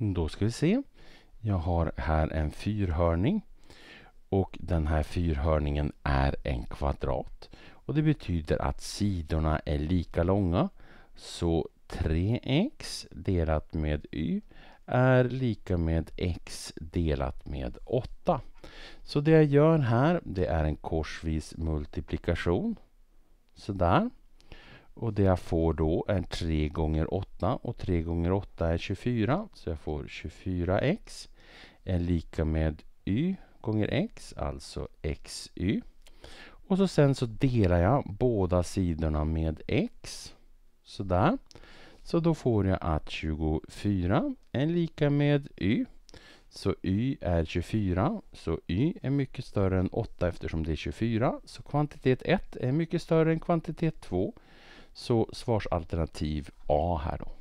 Då ska vi se. Jag har här en fyrhörning. Och den här fyrhörningen är en kvadrat. Och det betyder att sidorna är lika långa. Så 3x delat med y är lika med x delat med 8. Så det jag gör här, det är en korsvis multiplikation. Sådär. Och det jag får då är 3 gånger 8 och 3 gånger 8 är 24. Så jag får 24x är lika med y gånger x, alltså xy. Och så sen så delar jag båda sidorna med x. Sådär. Så då får jag att 24 är lika med y. Så y är 24, så y är mycket större än 8 eftersom det är 24. Så kvantitet 1 är mycket större än kvantitet 2 så svarsalternativ A här då.